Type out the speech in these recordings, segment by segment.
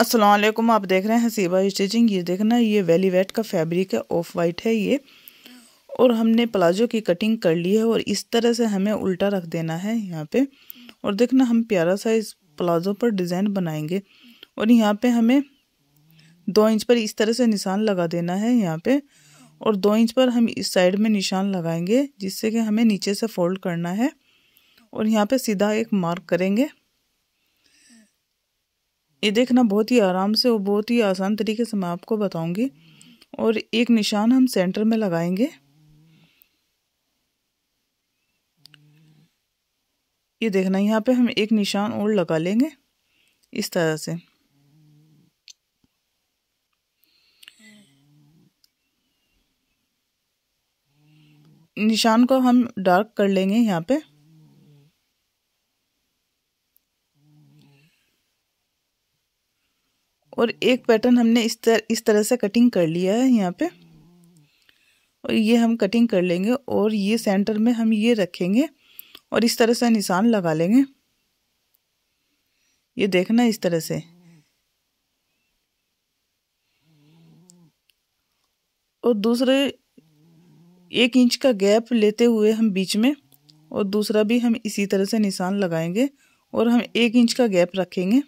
असलकुम आप देख रहे हैं हसीबा स्टिचिंग ये देखना ये वेलीवेट का फैब्रिक है ऑफ वाइट है ये और हमने प्लाजो की कटिंग कर ली है और इस तरह से हमें उल्टा रख देना है यहाँ पे और देखना हम प्यारा सा इस प्लाजो पर डिज़ाइन बनाएंगे और यहाँ पे हमें दो इंच पर इस तरह से निशान लगा देना है यहाँ पे और दो इंच पर हम इस साइड में निशान लगाएंगे जिससे कि हमें नीचे से फोल्ड करना है और यहाँ पे सीधा एक मार्क करेंगे ये देखना बहुत ही आराम से और बहुत ही आसान तरीके से मैं आपको बताऊंगी और एक निशान हम सेंटर में लगाएंगे ये देखना यहाँ पे हम एक निशान और लगा लेंगे इस तरह से निशान को हम डार्क कर लेंगे यहाँ पे और एक पैटर्न हमने इस तरह इस तरह से कटिंग कर लिया है यहाँ पे और ये हम कटिंग कर लेंगे और ये सेंटर में हम ये रखेंगे और इस तरह से निशान लगा लेंगे ये देखना इस तरह से और दूसरे एक इंच का गैप लेते हुए हम बीच में और दूसरा भी हम इसी तरह से निशान लगाएंगे और हम एक इंच का गैप रखेंगे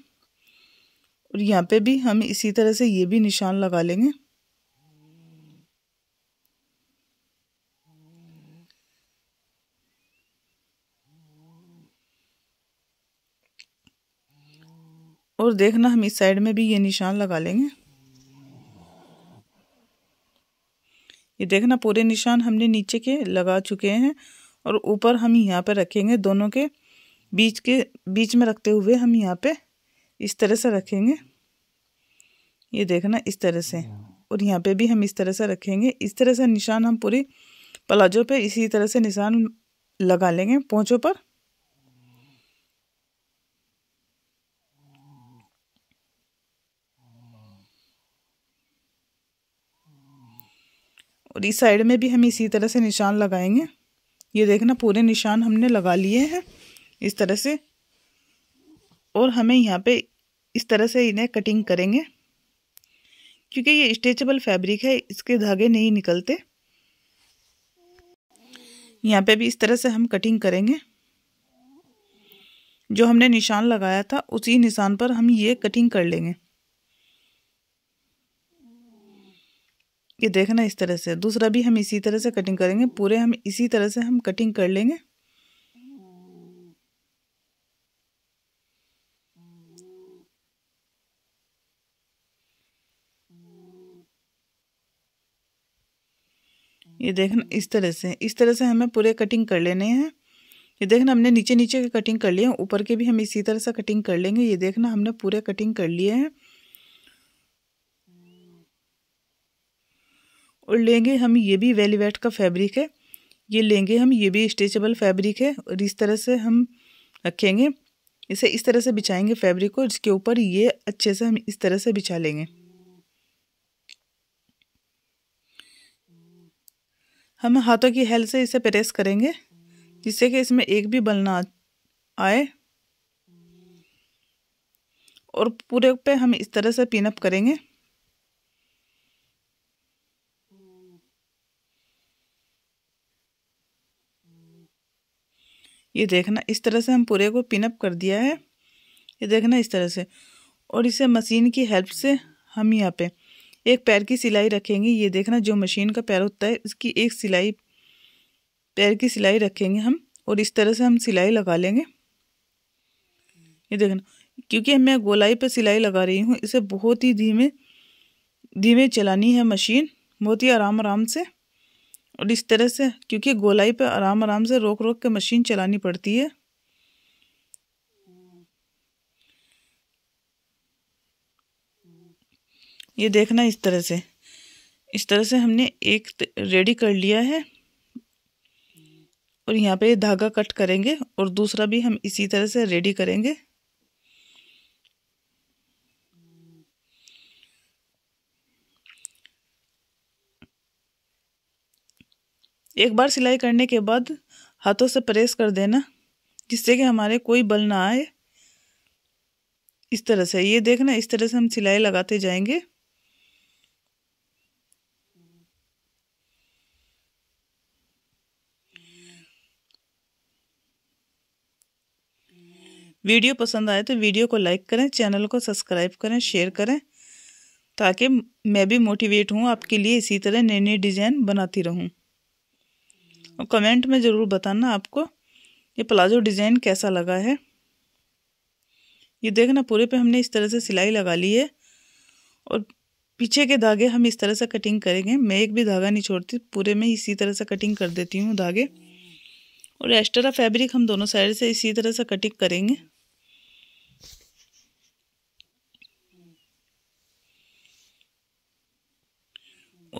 और यहाँ पे भी हम इसी तरह से ये भी निशान लगा लेंगे और देखना हम इस साइड में भी ये निशान लगा लेंगे ये देखना पूरे निशान हमने नीचे के लगा चुके हैं और ऊपर हम यहाँ पे रखेंगे दोनों के बीच के बीच में रखते हुए हम यहाँ पे इस तरह से रखेंगे ये देखना इस तरह से और यहाँ पे भी हम इस तरह से रखेंगे इस तरह से निशान हम पूरी प्लाजो पे इसी तरह से निशान लगा लेंगे पोंचों पर और इस साइड में भी हम इसी तरह से निशान लगाएंगे ये देखना पूरे निशान हमने लगा लिए हैं इस तरह से और हमें यहाँ पे इस तरह से इन्हें कटिंग करेंगे क्योंकि ये स्ट्रेचेबल फैब्रिक है इसके धागे नहीं निकलते यहाँ पे भी इस तरह से हम कटिंग करेंगे जो हमने निशान लगाया था उसी निशान पर हम ये कटिंग कर लेंगे ये देखना इस तरह से दूसरा भी हम इसी तरह से कटिंग करेंगे पूरे हम इसी तरह से हम कटिंग कर लेंगे ये देखना इस तरह से इस तरह से हमें पूरे कटिंग कर लेने हैं ये देखना हमने नीचे नीचे के कटिंग कर लिए हैं ऊपर के भी हम इसी तरह से कटिंग कर लेंगे ये देखना हमने पूरे कटिंग कर लिए हैं और लेंगे हम ये भी वेलीवेट का फैब्रिक है ये लेंगे हम ये भी स्ट्रेचेबल फैब्रिक है और इस तरह से हम रखेंगे इसे इस तरह से बिछाएंगे फैब्रिक को इसके ऊपर ये अच्छे से हम इस तरह से बिछा लेंगे हम हाथों की हेल्प से इसे प्रेस करेंगे जिससे कि इसमें एक भी बल ना आए और पूरे पे हम इस तरह से पिनअप करेंगे ये देखना इस तरह से हम पूरे को पिनअप कर दिया है ये देखना इस तरह से और इसे मशीन की हेल्प से हम यहाँ पे एक पैर की सिलाई रखेंगे ये देखना जो मशीन का पैर होता है उसकी एक सिलाई पैर की सिलाई रखेंगे हम और इस तरह से हम सिलाई लगा लेंगे ये देखना क्योंकि मैं गोलाई पर सिलाई लगा रही हूँ इसे बहुत ही धीमे धीमे चलानी है मशीन बहुत ही आराम आराम से और इस तरह से क्योंकि गोलाई पर आराम आराम से रोक रोक के मशीन चलानी पड़ती है ये देखना इस तरह से इस तरह से हमने एक रेडी कर लिया है और यहाँ पे धागा कट करेंगे और दूसरा भी हम इसी तरह से रेडी करेंगे एक बार सिलाई करने के बाद हाथों से प्रेस कर देना जिससे कि हमारे कोई बल ना आए इस तरह से ये देखना इस तरह से हम सिलाई लगाते जाएंगे वीडियो पसंद आए तो वीडियो को लाइक करें चैनल को सब्सक्राइब करें शेयर करें ताकि मैं भी मोटिवेट हूँ आपके लिए इसी तरह नए नए डिज़ाइन बनाती रहूँ और कमेंट में ज़रूर बताना आपको ये प्लाजो डिज़ाइन कैसा लगा है ये देखना पूरे पे हमने इस तरह से सिलाई लगा ली है और पीछे के धागे हम इस तरह से कटिंग करेंगे मैं एक भी धागा नहीं छोड़ती पूरे में इसी तरह से कटिंग कर देती हूँ धागे और एक्स्ट्रा फैब्रिक हम दोनों साइड से इसी तरह से कटिंग करेंगे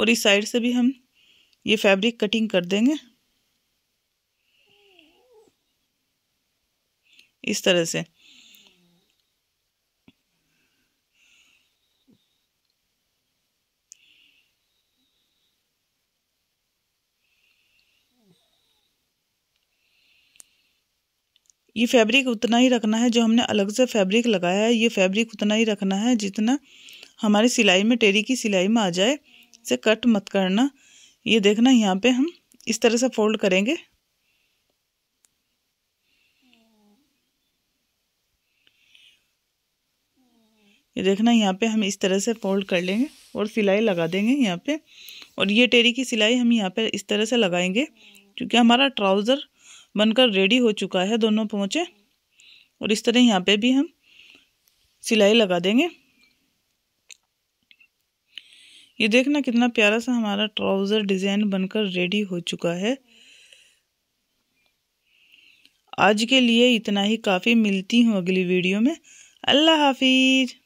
और इस साइड से भी हम ये फैब्रिक कटिंग कर देंगे इस तरह से ये फैब्रिक उतना ही रखना है जो हमने अलग से फैब्रिक लगाया है ये फैब्रिक उतना ही रखना है जितना हमारी सिलाई में टेरी की सिलाई में आ जाए से कट मत करना ये देखना यहाँ पे हम इस तरह से फोल्ड करेंगे ये देखना यहाँ पे हम इस तरह से फोल्ड कर लेंगे और सिलाई लगा देंगे यहाँ पे और ये टेरी की सिलाई हम यहाँ पे इस तरह से लगाएंगे क्योंकि हमारा ट्राउज़र बनकर रेडी हो चुका है दोनों पहुँचे और इस तरह यहाँ पे भी हम सिलाई लगा देंगे ये देखना कितना प्यारा सा हमारा ट्राउज़र डिज़ाइन बनकर रेडी हो चुका है आज के लिए इतना ही काफ़ी मिलती हूँ अगली वीडियो में अल्लाह हाफिज़